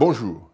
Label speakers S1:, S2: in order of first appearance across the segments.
S1: Bonjour.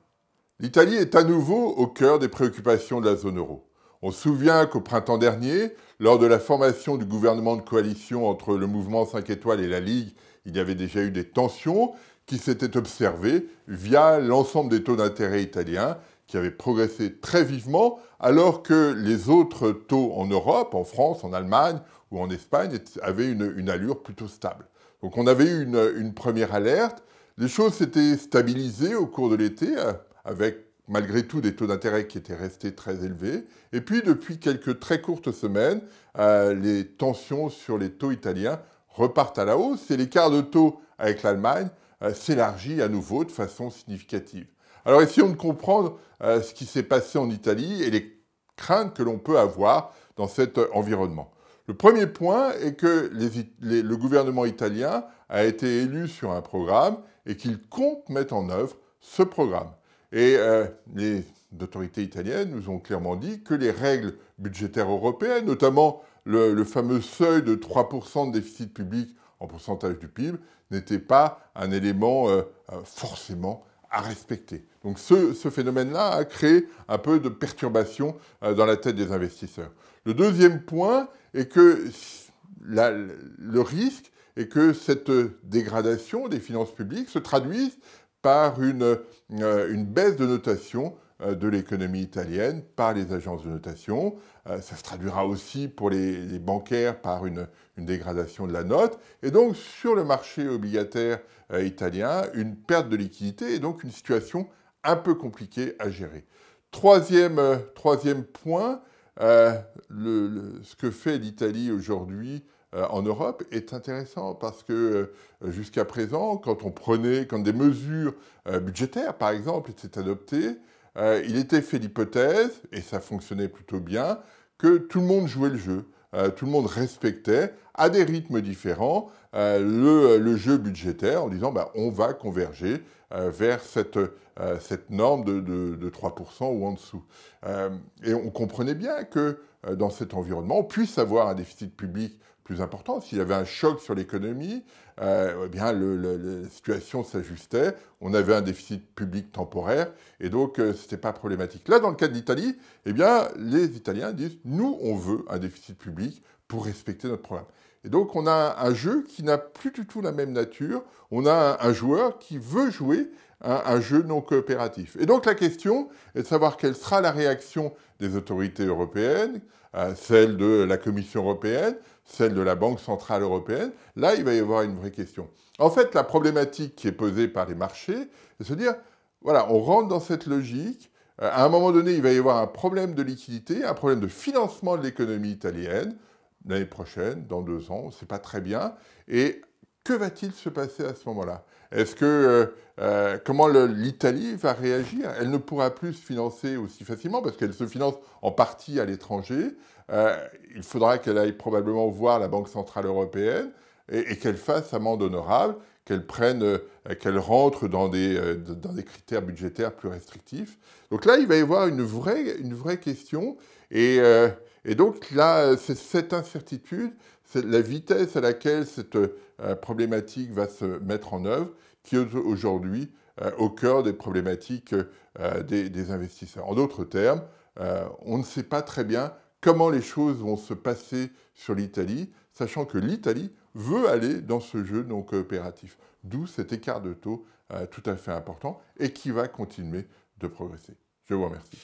S1: L'Italie est à nouveau au cœur des préoccupations de la zone euro. On se souvient qu'au printemps dernier, lors de la formation du gouvernement de coalition entre le mouvement 5 étoiles et la Ligue, il y avait déjà eu des tensions qui s'étaient observées via l'ensemble des taux d'intérêt italiens qui avaient progressé très vivement alors que les autres taux en Europe, en France, en Allemagne ou en Espagne avaient une, allure plutôt stable. Donc on avait eu une première alerte les choses s'étaient stabilisées au cours de l'été, euh, avec malgré tout des taux d'intérêt qui étaient restés très élevés. Et puis, depuis quelques très courtes semaines, euh, les tensions sur les taux italiens repartent à la hausse et l'écart de taux avec l'Allemagne euh, s'élargit à nouveau de façon significative. Alors essayons de comprendre ce qui s'est passé en Italie et les craintes que l'on peut avoir dans cet environnement. Le premier point est que le gouvernement italien a été élu sur un programme et qu'il compte mettre en œuvre ce programme. Et euh, les autorités italiennes nous ont clairement dit que les règles budgétaires européennes, notamment le, fameux seuil de 3% de déficit public en pourcentage du PIB, n'étaient pas un élément euh, euh, forcément à respecter. Donc ce, phénomène-là a créé un peu de perturbation dans la tête des investisseurs. Le deuxième point et que le risque est que cette dégradation des finances publiques se traduise par une, euh, baisse de notation euh, de l'économie italienne par les agences de notation. Euh, ça se traduira aussi pour les, bancaires par une, dégradation de la note. Et donc sur le marché obligataire italien, une perte de liquidité et donc une situation un peu compliquée à gérer. troisième point, euh, ce que fait l'Italie aujourd'hui euh, en Europe est intéressant parce que euh, jusqu'à présent, quand on prenait, quand des mesures budgétaires, par exemple, étaient adoptées, il était fait l'hypothèse, et ça fonctionnait plutôt bien, que tout le monde jouait le jeu. tout le monde respectait à des rythmes différents le, le jeu budgétaire en disant bah, on va converger euh, vers euh, cette, norme de, 3% ou en dessous. Euh, et on comprenait bien que dans cet environnement, on puisse avoir un déficit public plus important. S'il y avait un choc sur l'économie, eh la situation s'ajustait. On avait un déficit public temporaire et donc ce n'était pas problématique. Là, dans le cas d'Italie, eh les Italiens disent nous, on veut un déficit public pour respecter notre programme. Et donc on a un jeu qui n'a plus du tout la même nature. On a un, joueur qui veut jouer un, un jeu non coopératif. Et donc la question est de savoir quelle sera la réaction des autorités européennes, euh, celle de la Commission européenne, celle de la Banque centrale européenne, là, il va y avoir une vraie question. En fait, la problématique qui est posée par les marchés, c'est de se dire, voilà, on rentre dans cette logique, euh, à un moment donné, il va y avoir un problème de liquidité, un problème de financement de l'économie italienne, l'année prochaine, dans deux ans, c'est pas très bien. Et que va-t-il se passer à ce moment-là Est-ce que euh, euh, comment l'Italie va réagir Elle ne pourra plus se financer aussi facilement parce qu'elle se finance en partie à l'étranger. Euh, il faudra qu'elle aille probablement voir la Banque centrale européenne et, qu'elles qu'elle fasse amende honorable, qu'elle euh, qu'elle rentre dans des, euh, dans des critères budgétaires plus restrictifs. Donc là, il va y avoir une vraie, une vraie question. Et, euh, et donc là, c'est cette incertitude, c'est la vitesse à laquelle cette problématique va se mettre en œuvre, qui est aujourd'hui au cœur des problématiques des, investisseurs. En d'autres termes, on ne sait pas très bien comment les choses vont se passer sur l'Italie, sachant que l'Italie veut aller dans ce jeu non coopératif. D'où cet écart de taux euh, tout à fait important et qui va continuer de progresser. Je vous remercie.